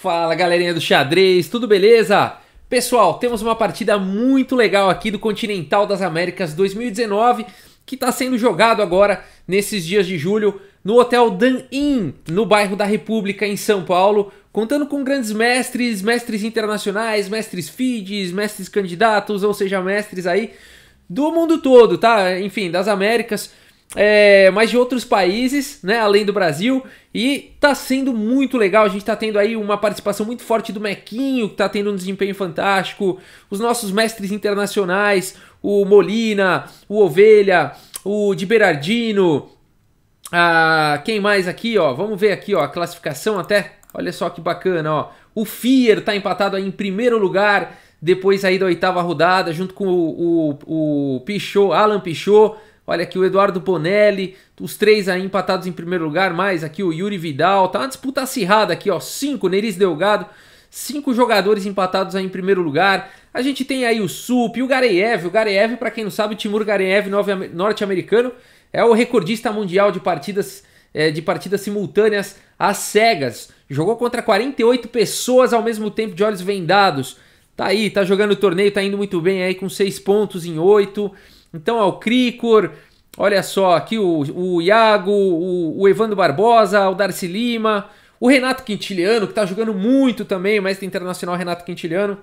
Fala galerinha do xadrez, tudo beleza? Pessoal, temos uma partida muito legal aqui do Continental das Américas 2019 que está sendo jogado agora nesses dias de julho no Hotel Dan Inn, no bairro da República, em São Paulo, contando com grandes mestres, mestres internacionais, mestres feeds, mestres candidatos, ou seja, mestres aí do mundo todo, tá? Enfim, das Américas é, mas de outros países, né, além do Brasil, e tá sendo muito legal. A gente tá tendo aí uma participação muito forte do Mequinho, que tá tendo um desempenho fantástico, os nossos mestres internacionais, o Molina, o Ovelha, o de Berardino, a, ah, quem mais aqui, ó? Vamos ver aqui, ó, a classificação até. Olha só que bacana, ó. O Fier tá empatado aí em primeiro lugar, depois aí da oitava rodada, junto com o, o, o Pichot, Alan Pichot. Olha aqui o Eduardo Bonelli, os três aí empatados em primeiro lugar, mais aqui o Yuri Vidal. Tá uma disputa acirrada aqui, ó. Cinco, Neris Delgado. Cinco jogadores empatados aí em primeiro lugar. A gente tem aí o Sup e o Gareev. O Gareev, para quem não sabe, o Timur Gareev, norte-americano, é o recordista mundial de partidas, é, de partidas simultâneas às cegas. Jogou contra 48 pessoas ao mesmo tempo de olhos vendados. Tá aí, tá jogando o torneio, tá indo muito bem aí com seis pontos em 8. Então, o Cricor, olha só, aqui o, o Iago, o, o Evandro Barbosa, o Darcy Lima, o Renato Quintiliano, que está jogando muito também, o mestre internacional Renato Quintiliano.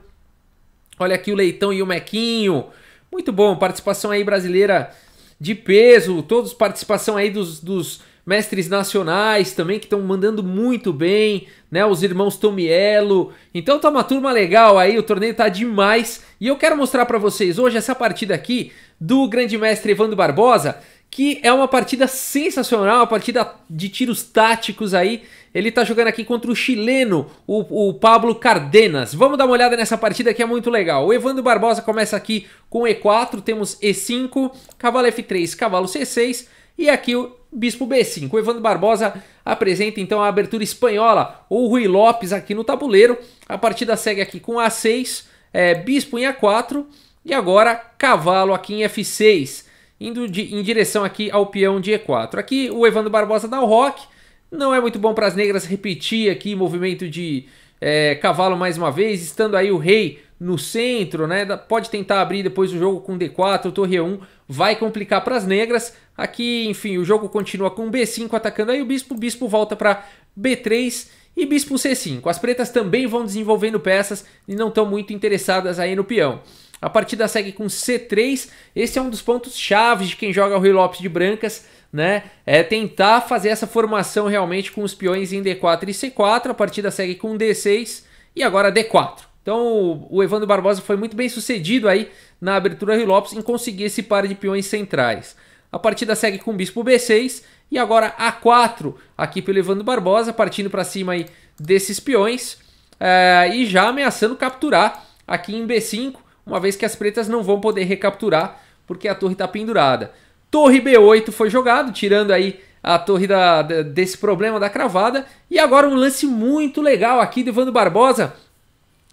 Olha aqui o Leitão e o Mequinho. Muito bom, participação aí brasileira de peso, todos participação aí dos, dos mestres nacionais também que estão mandando muito bem, né? Os irmãos Tomiello. Então tá uma turma legal aí, o torneio tá demais. E eu quero mostrar para vocês hoje essa partida aqui do grande mestre Evandro Barbosa, que é uma partida sensacional, uma partida de tiros táticos aí. Ele tá jogando aqui contra o chileno, o, o Pablo Cardenas. Vamos dar uma olhada nessa partida que é muito legal. O Evandro Barbosa começa aqui com E4, temos E5, cavalo F3, cavalo C6, e aqui o bispo B5. O Evandro Barbosa apresenta então a abertura espanhola ou Rui Lopes aqui no tabuleiro. A partida segue aqui com A6, é, bispo em A4 e agora cavalo aqui em F6, indo de, em direção aqui ao peão de E4. Aqui o Evandro Barbosa dá o rock. Não é muito bom para as negras repetir aqui movimento de é, cavalo mais uma vez, estando aí o rei no centro, né? Pode tentar abrir depois o jogo com D4, torre 1, vai complicar para as negras. Aqui, enfim, o jogo continua com B5 atacando aí o bispo, bispo volta para B3 e bispo C5. As pretas também vão desenvolvendo peças e não estão muito interessadas aí no peão. A partida segue com C3, esse é um dos pontos chaves de quem joga o Rui Lopes de brancas, né? É tentar fazer essa formação realmente com os peões em D4 e C4. A partida segue com D6 e agora D4. Então o Evandro Barbosa foi muito bem sucedido aí na abertura Rio Lopes em conseguir esse par de peões centrais. A partida segue com Bispo B6 e agora A4 aqui pelo Evandro Barbosa, partindo para cima aí desses peões é, e já ameaçando capturar aqui em B5, uma vez que as pretas não vão poder recapturar porque a torre está pendurada. Torre B8 foi jogado, tirando aí a torre da, desse problema da cravada. E agora um lance muito legal aqui do Evandro Barbosa.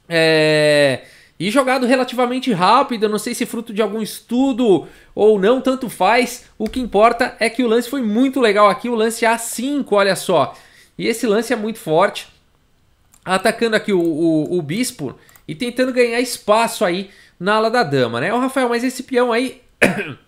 É... E jogado relativamente rápido, não sei se fruto de algum estudo ou não, tanto faz. O que importa é que o lance foi muito legal aqui, o lance A5, olha só. E esse lance é muito forte, atacando aqui o, o, o bispo e tentando ganhar espaço aí na ala da dama, né? O Rafael, mas esse peão aí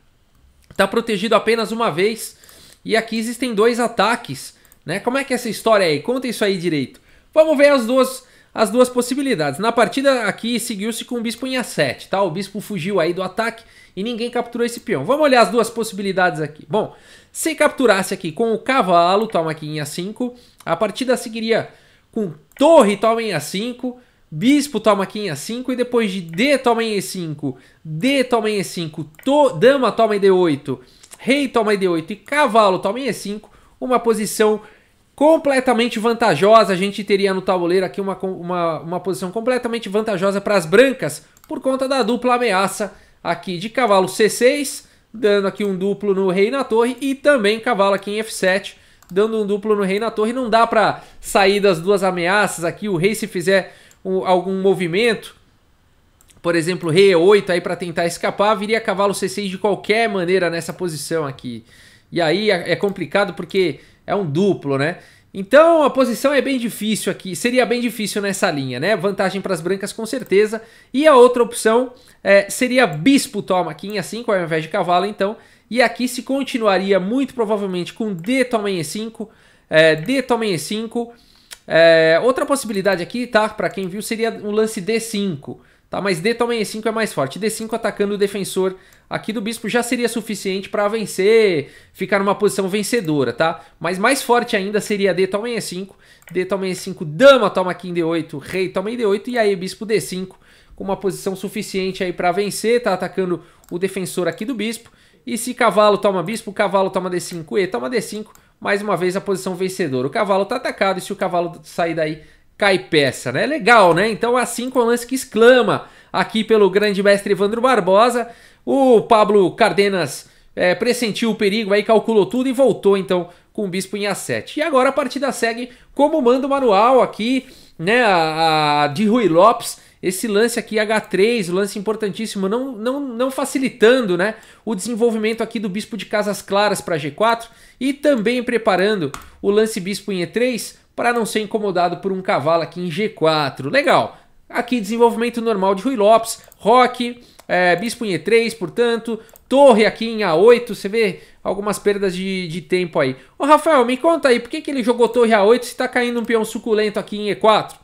Está protegido apenas uma vez. E aqui existem dois ataques. Né? Como é que é essa história aí? Conta isso aí direito. Vamos ver as duas, as duas possibilidades. Na partida aqui seguiu-se com o bispo em A7, tá? O bispo fugiu aí do ataque e ninguém capturou esse peão. Vamos olhar as duas possibilidades aqui. Bom, se capturasse aqui com o cavalo, toma aqui em A5, a partida seguiria com torre, toma em A5, Bispo toma aqui em A5 e depois de D toma em E5, D toma em E5, to, Dama toma em D8, Rei toma em D8 e Cavalo toma em E5, uma posição completamente vantajosa. A gente teria no tabuleiro aqui uma, uma, uma posição completamente vantajosa para as brancas por conta da dupla ameaça aqui de Cavalo C6, dando aqui um duplo no Rei na torre e também Cavalo aqui em F7, dando um duplo no Rei na torre. Não dá para sair das duas ameaças aqui, o Rei se fizer um, algum movimento, por exemplo, rei E8 aí para tentar escapar, viria cavalo C6 de qualquer maneira nessa posição aqui. E aí é, é complicado porque é um duplo, né? Então a posição é bem difícil aqui, seria bem difícil nessa linha, né? Vantagem para as brancas com certeza. E a outra opção é, seria bispo toma a 5 ao invés de cavalo, então. E aqui se continuaria muito provavelmente com D toma E5, é, D toma E5, é, outra possibilidade aqui, tá? Para quem viu, seria um lance D5. Tá? Mas D também E5 é mais forte. D5 atacando o defensor aqui do bispo já seria suficiente para vencer, ficar numa posição vencedora, tá? Mas mais forte ainda seria D toma E5, D toma E5, dama toma aqui em D8, rei toma em D8 e aí bispo D5 com uma posição suficiente aí para vencer, tá atacando o defensor aqui do bispo. E se cavalo toma bispo, cavalo toma D5, E toma D5, mais uma vez a posição vencedora. O cavalo está atacado e se o cavalo sair daí, cai peça, né? Legal, né? Então é assim com o lance que exclama aqui pelo grande mestre Evandro Barbosa, o Pablo Cardenas é, pressentiu o perigo, aí calculou tudo e voltou então com o bispo em A7. E agora a partida segue como manda o manual aqui, né? A, a de Rui Lopes esse lance aqui H3, lance importantíssimo, não, não, não facilitando né, o desenvolvimento aqui do bispo de Casas Claras para G4 e também preparando o lance bispo em E3 para não ser incomodado por um cavalo aqui em G4. Legal. Aqui desenvolvimento normal de Rui Lopes, Roque, é, bispo em E3, portanto, torre aqui em A8, você vê algumas perdas de, de tempo aí. Ô Rafael, me conta aí, por que, que ele jogou torre A8 se está caindo um peão suculento aqui em E4?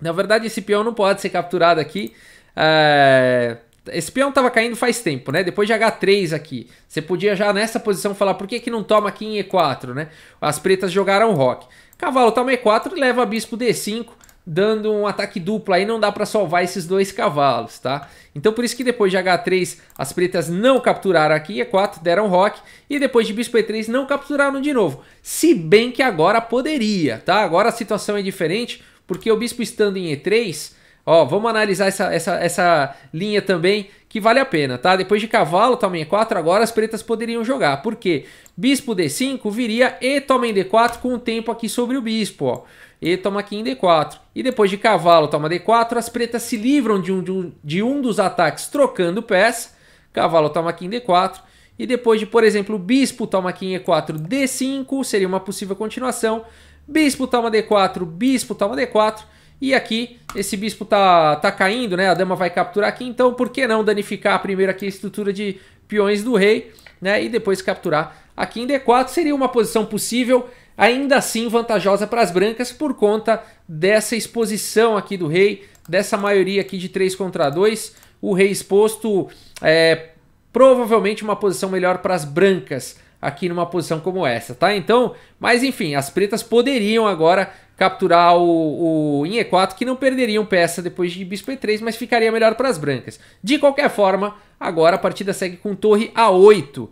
Na verdade, esse peão não pode ser capturado aqui. É... Esse peão estava caindo faz tempo, né? Depois de H3 aqui. Você podia já nessa posição falar por que, que não toma aqui em E4, né? As pretas jogaram rock. Cavalo toma E4 e leva bispo D5, dando um ataque duplo aí. Não dá para salvar esses dois cavalos, tá? Então por isso que depois de H3 as pretas não capturaram aqui E4, deram rock. E depois de bispo E3 não capturaram de novo. Se bem que agora poderia, tá? Agora a situação é diferente porque o bispo estando em E3, ó, vamos analisar essa, essa, essa linha também, que vale a pena, tá? Depois de cavalo, toma em E4, agora as pretas poderiam jogar. Por quê? Bispo D5 viria e toma em D4 com o tempo aqui sobre o bispo, ó. E toma aqui em D4. E depois de cavalo, toma D4, as pretas se livram de um, de um, de um dos ataques trocando peça. Cavalo toma aqui em D4. E depois de, por exemplo, o bispo toma aqui em E4, D5, seria uma possível continuação bispo toma tá D4, bispo toma tá D4. E aqui, esse bispo tá, tá caindo, né? A dama vai capturar aqui, então por que não danificar primeiro aqui a estrutura de peões do rei, né? E depois capturar aqui em D4. Seria uma posição possível, ainda assim vantajosa para as brancas por conta dessa exposição aqui do rei, dessa maioria aqui de 3 contra 2. O rei exposto é provavelmente uma posição melhor para as brancas aqui numa posição como essa, tá? Então, mas enfim, as pretas poderiam agora capturar o, o em E4, que não perderiam peça depois de bispo E3, mas ficaria melhor para as brancas. De qualquer forma, agora a partida segue com torre A8.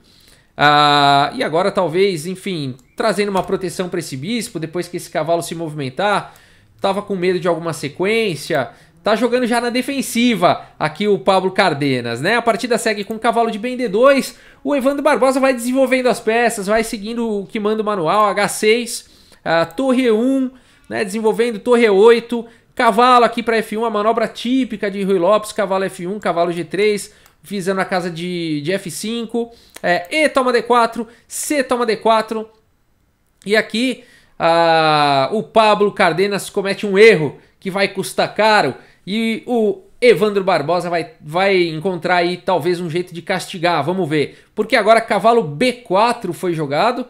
Ah, e agora talvez, enfim, trazendo uma proteção para esse bispo, depois que esse cavalo se movimentar, tava com medo de alguma sequência, Tá jogando já na defensiva aqui o Pablo Cardenas, né? A partida segue com o cavalo de bem D2. O Evandro Barbosa vai desenvolvendo as peças, vai seguindo o que manda o manual, H6, ah, Torre 1, né? Desenvolvendo Torre 8, cavalo aqui para F1, a manobra típica de Rui Lopes, cavalo F1, cavalo G3, visando a casa de, de F5, é, E toma D4, C toma D4, e aqui ah, o Pablo Cardenas comete um erro que vai custar caro. E o Evandro Barbosa vai, vai encontrar aí talvez um jeito de castigar, vamos ver. Porque agora cavalo B4 foi jogado,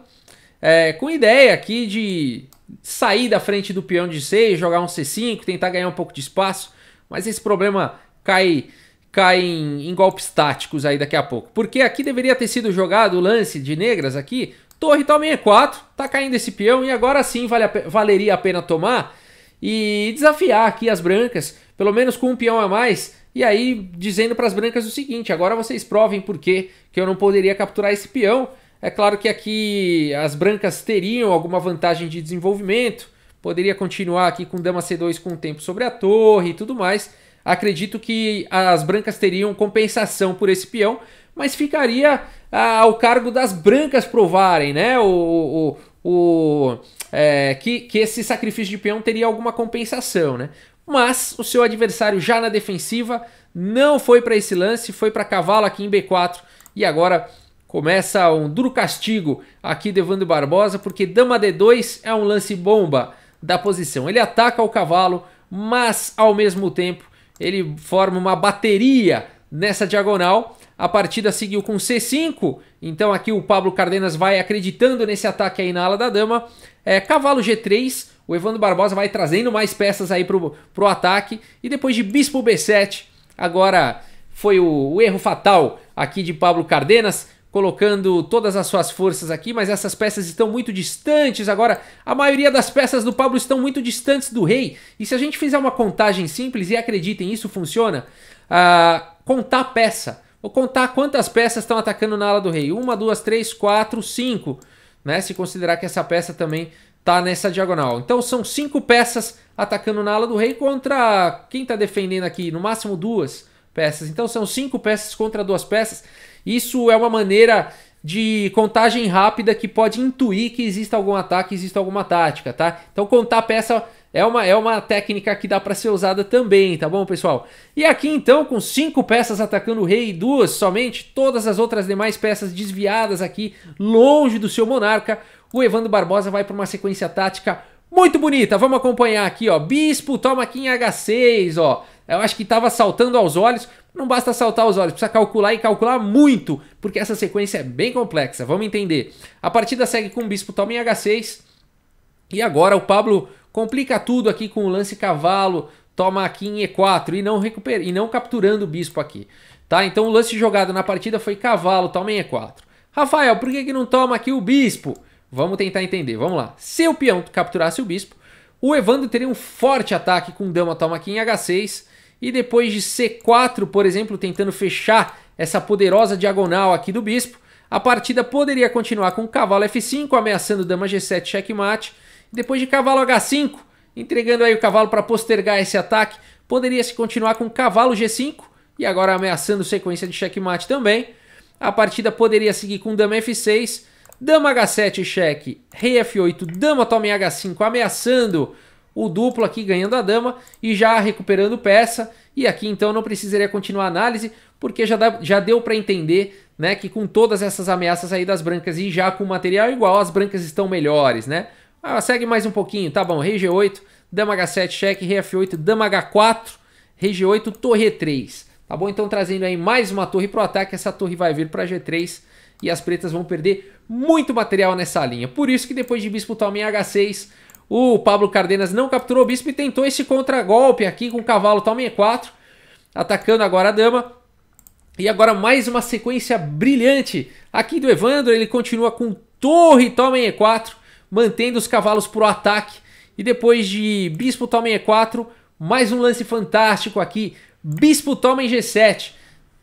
é, com ideia aqui de sair da frente do peão de C, jogar um C5, tentar ganhar um pouco de espaço, mas esse problema cai cai em, em golpes táticos aí daqui a pouco. Porque aqui deveria ter sido jogado o lance de negras aqui, torre toma E4, tá caindo esse peão e agora sim vale a, valeria a pena tomar e desafiar aqui as brancas, pelo menos com um peão a mais, e aí dizendo para as brancas o seguinte: agora vocês provem por que eu não poderia capturar esse peão. É claro que aqui as brancas teriam alguma vantagem de desenvolvimento, poderia continuar aqui com dama c2 com o tempo sobre a torre e tudo mais. Acredito que as brancas teriam compensação por esse peão, mas ficaria ah, ao cargo das brancas provarem, né? o, o, o é, que, que esse sacrifício de peão teria alguma compensação, né? Mas o seu adversário já na defensiva não foi para esse lance, foi para cavalo aqui em B4 e agora começa um duro castigo aqui de Evandro Barbosa, porque dama D2 é um lance bomba da posição. Ele ataca o cavalo, mas ao mesmo tempo ele forma uma bateria nessa diagonal a partida seguiu com C5, então aqui o Pablo Cardenas vai acreditando nesse ataque aí na ala da dama. É, cavalo G3, o Evandro Barbosa vai trazendo mais peças aí pro, pro ataque. E depois de Bispo B7, agora foi o, o erro fatal aqui de Pablo Cardenas, colocando todas as suas forças aqui, mas essas peças estão muito distantes. Agora, a maioria das peças do Pablo estão muito distantes do rei. E se a gente fizer uma contagem simples, e acreditem, isso funciona, ah, contar peça Vou contar quantas peças estão atacando na ala do rei. Uma, duas, três, quatro, cinco. Né? Se considerar que essa peça também está nessa diagonal. Então são cinco peças atacando na ala do rei contra quem está defendendo aqui, no máximo duas peças. Então são cinco peças contra duas peças. Isso é uma maneira de contagem rápida que pode intuir que existe algum ataque, existe alguma tática, tá? Então contar peça é uma, é uma técnica que dá para ser usada também, tá bom, pessoal? E aqui então, com cinco peças atacando o rei e duas somente, todas as outras demais peças desviadas aqui, longe do seu monarca, o Evandro Barbosa vai para uma sequência tática muito bonita. Vamos acompanhar aqui, ó. Bispo toma aqui em H6, ó. Eu acho que estava saltando aos olhos. Não basta saltar aos olhos, precisa calcular e calcular muito, porque essa sequência é bem complexa. Vamos entender. A partida segue com o bispo toma em H6. E agora o Pablo complica tudo aqui com o lance cavalo, toma aqui em E4 e não recupera e não capturando o bispo aqui. Tá? Então o lance jogado na partida foi cavalo, toma em E4. Rafael, por que, que não toma aqui o bispo? Vamos tentar entender, vamos lá. Se o peão capturasse o bispo, o Evandro teria um forte ataque com dama toma aqui em H6 e depois de C4, por exemplo, tentando fechar essa poderosa diagonal aqui do bispo, a partida poderia continuar com cavalo F5 ameaçando dama G7 checkmate depois de cavalo H5, entregando aí o cavalo para postergar esse ataque, poderia se continuar com cavalo G5 e agora ameaçando sequência de checkmate também. A partida poderia seguir com dama F6, dama H7 cheque, rei F8, dama toma em H5 ameaçando o duplo aqui ganhando a dama e já recuperando peça. E aqui então não precisaria continuar a análise, porque já, dá, já deu para entender né, que com todas essas ameaças aí das brancas e já com material igual, as brancas estão melhores, né? Ah, segue mais um pouquinho, tá bom. Rei G8, dama H7, cheque, rei F8, dama H4, rei G8, torre E3. Tá bom? Então trazendo aí mais uma torre pro ataque, essa torre vai vir para G3 e as pretas vão perder muito material nessa linha. Por isso que depois de bispo toma em H6, o Pablo Cardenas não capturou o bispo e tentou esse contragolpe aqui com o cavalo toma em E4, atacando agora a dama. E agora mais uma sequência brilhante aqui do Evandro, ele continua com torre toma em E4 mantendo os cavalos para o ataque. E depois de bispo toma em e4, mais um lance fantástico aqui. Bispo toma em g7,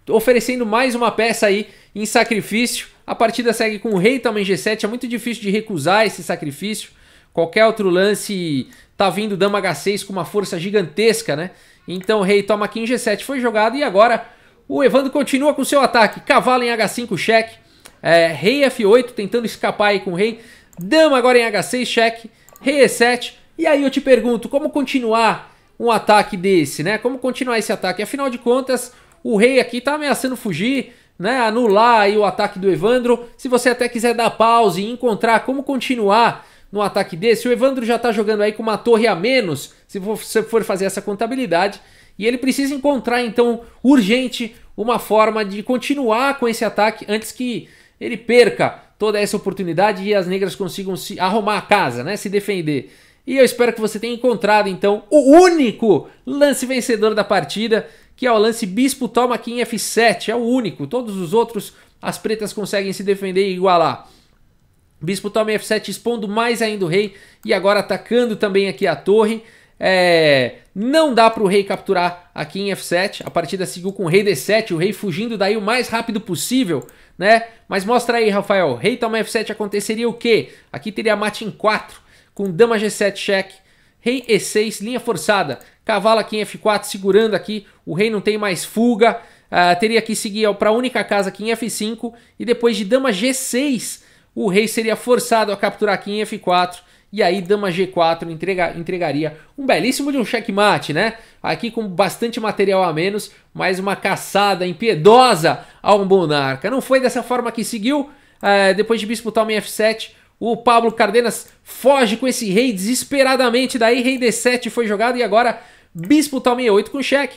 oferecendo mais uma peça aí em sacrifício. A partida segue com o rei toma em g7, é muito difícil de recusar esse sacrifício. Qualquer outro lance tá vindo dama h6 com uma força gigantesca, né? Então o rei toma aqui em g7 foi jogado e agora o Evandro continua com seu ataque. Cavalo em h5 cheque, é, rei f8 tentando escapar aí com o rei dama agora em H6, cheque, rei E7. E aí eu te pergunto, como continuar um ataque desse, né? Como continuar esse ataque? Afinal de contas, o rei aqui tá ameaçando fugir, né? Anular aí o ataque do Evandro. Se você até quiser dar pause e encontrar como continuar no ataque desse, o Evandro já tá jogando aí com uma torre a menos, se você for fazer essa contabilidade. E ele precisa encontrar, então, urgente, uma forma de continuar com esse ataque antes que ele perca toda essa oportunidade e as negras consigam se arrumar a casa, né? Se defender. E eu espero que você tenha encontrado então o único lance vencedor da partida, que é o lance Bispo toma aqui em F7, é o único. Todos os outros as pretas conseguem se defender e igualar. Bispo toma em F7 expondo mais ainda o rei e agora atacando também aqui a torre. É, não dá para o rei capturar aqui em F7. A partida seguiu com o rei D7, o rei fugindo daí o mais rápido possível, né? Mas mostra aí, Rafael. Rei toma F7 aconteceria o quê? Aqui teria mate em 4 com dama G7 cheque, rei E6, linha forçada. Cavalo aqui em F4 segurando aqui. O rei não tem mais fuga. Uh, teria que seguir para a única casa aqui em F5 e depois de dama G6, o rei seria forçado a capturar aqui em F4 e aí, dama G4 entrega, entregaria um belíssimo de um checkmate, né? Aqui com bastante material a menos, mais uma caçada impiedosa ao monarca. Não foi dessa forma que seguiu. É, depois de bispo toma F7, o Pablo Cardenas foge com esse rei desesperadamente. Daí, rei D7 foi jogado e agora bispo toma E8 com cheque.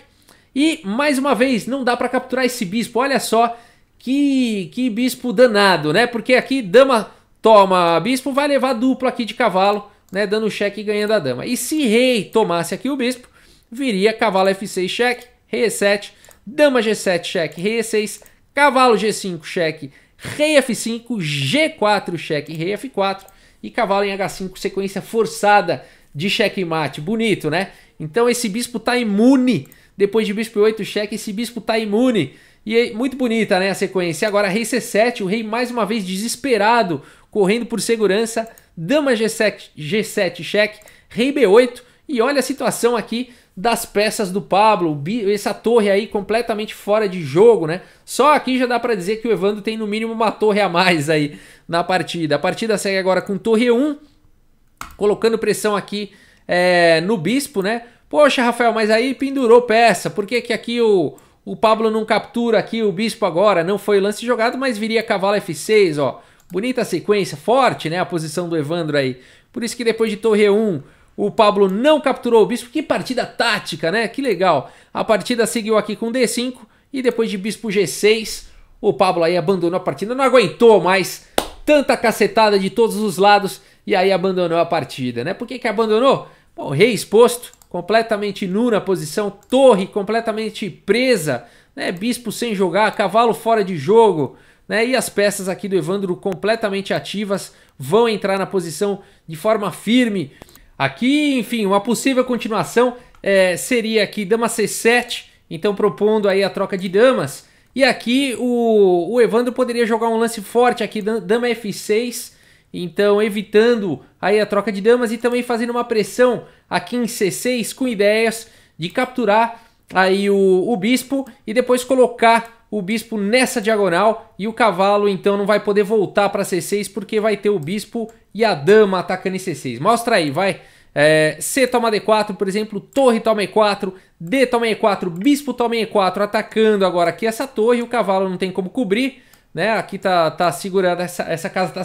E, mais uma vez, não dá para capturar esse bispo. Olha só que, que bispo danado, né? Porque aqui dama toma bispo, vai levar duplo aqui de cavalo, né, dando cheque e ganhando a dama. E se rei tomasse aqui o bispo, viria cavalo f6 cheque, rei e7, dama g7 cheque, rei e6, cavalo g5 cheque, rei f5, g4 cheque, rei f4 e cavalo em h5, sequência forçada de mate Bonito, né? Então esse bispo tá imune. Depois de bispo 8 cheque, esse bispo tá imune. E é muito bonita, né, a sequência. Agora rei c7, o rei mais uma vez desesperado correndo por segurança, dama G7, G7 cheque, rei B8 e olha a situação aqui das peças do Pablo, essa torre aí completamente fora de jogo, né? Só aqui já dá para dizer que o Evandro tem no mínimo uma torre a mais aí na partida. A partida segue agora com torre 1, colocando pressão aqui é, no bispo, né? Poxa, Rafael, mas aí pendurou peça. Por que, que aqui o, o Pablo não captura aqui o bispo agora? Não foi lance jogado, mas viria cavalo F6, ó. Bonita sequência, forte né, a posição do Evandro aí. Por isso que depois de Torre 1, o Pablo não capturou o bispo. Que partida tática, né? Que legal. A partida seguiu aqui com D5 e depois de bispo G6, o Pablo aí abandonou a partida. Não aguentou mais tanta cacetada de todos os lados e aí abandonou a partida, né? Por que que abandonou? Bom, rei exposto, completamente nu na posição, torre completamente presa, né? Bispo sem jogar, cavalo fora de jogo, né? E as peças aqui do Evandro completamente ativas vão entrar na posição de forma firme. Aqui, enfim, uma possível continuação é, seria aqui dama c7, então propondo aí a troca de damas. E aqui o, o Evandro poderia jogar um lance forte aqui, dama f6, então evitando aí a troca de damas e também fazendo uma pressão aqui em c6 com ideias de capturar aí o, o bispo e depois colocar o bispo nessa diagonal e o cavalo então não vai poder voltar para C6 porque vai ter o bispo e a dama atacando em C6. Mostra aí, vai. É, C toma D4, por exemplo, torre toma E4, D toma E4, bispo toma E4, atacando agora aqui essa torre, o cavalo não tem como cobrir, né? Aqui tá, tá segurada, essa, essa casa tá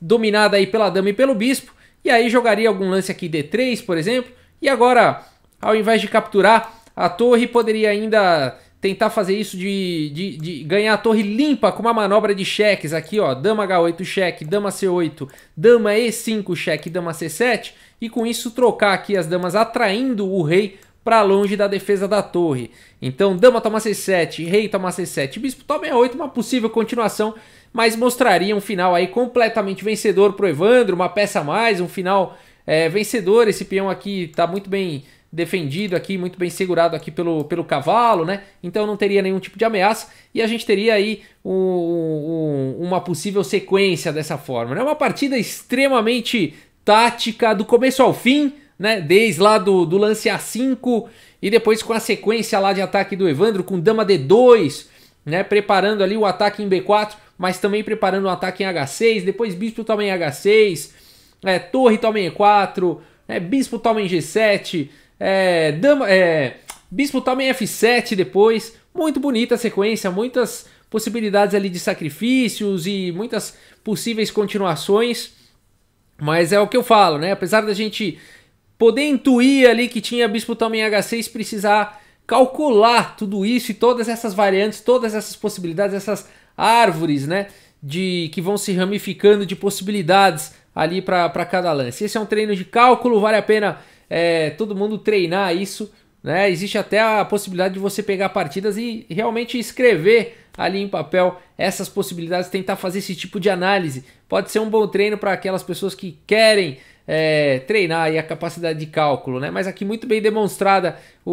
dominada aí pela dama e pelo bispo, e aí jogaria algum lance aqui D3, por exemplo, e agora, ao invés de capturar a torre, poderia ainda tentar fazer isso de, de, de, ganhar a torre limpa com uma manobra de cheques aqui, ó. Dama H8 cheque, dama C8, dama E5 cheque, dama C7. E com isso trocar aqui as damas atraindo o rei para longe da defesa da torre. Então dama toma C7, rei toma C7, bispo toma E8, uma possível continuação. Mas mostraria um final aí completamente vencedor pro Evandro, uma peça a mais, um final é, vencedor. Esse peão aqui tá muito bem defendido aqui, muito bem segurado aqui pelo, pelo cavalo, né? Então não teria nenhum tipo de ameaça e a gente teria aí um, um, uma possível sequência dessa forma. É né? uma partida extremamente tática, do começo ao fim, né? Desde lá do, do lance A5 e depois com a sequência lá de ataque do Evandro com dama D2, né? Preparando ali o ataque em B4, mas também preparando o ataque em H6, depois bispo toma em H6, é, torre toma em E4, né? bispo toma em G7, é, Dama, é, Bispo toma em F7 depois. Muito bonita a sequência, muitas possibilidades ali de sacrifícios e muitas possíveis continuações. Mas é o que eu falo, né? Apesar da gente poder intuir ali que tinha Bispo toma em H6, precisar calcular tudo isso e todas essas variantes, todas essas possibilidades, essas árvores, né? De que vão se ramificando de possibilidades ali para cada lance. Esse é um treino de cálculo, vale a pena é, todo mundo treinar isso. Né? Existe até a possibilidade de você pegar partidas e realmente escrever ali em papel essas possibilidades, tentar fazer esse tipo de análise. Pode ser um bom treino para aquelas pessoas que querem é, treinar e a capacidade de cálculo, né? Mas aqui muito bem demonstrada o,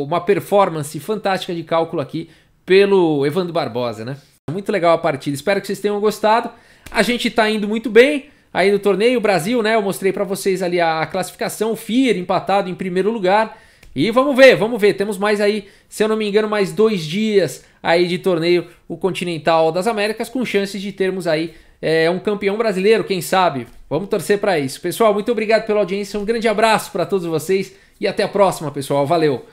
o, uma performance fantástica de cálculo aqui pelo Evandro Barbosa, né? Muito legal a partida. Espero que vocês tenham gostado. A gente está indo muito bem aí no torneio. Brasil, né? Eu mostrei para vocês ali a classificação. O Fier empatado em primeiro lugar. E vamos ver, vamos ver. Temos mais aí, se eu não me engano, mais dois dias aí de torneio, o Continental das Américas, com chances de termos aí é, um campeão brasileiro, quem sabe? Vamos torcer para isso. Pessoal, muito obrigado pela audiência, um grande abraço para todos vocês e até a próxima, pessoal. Valeu!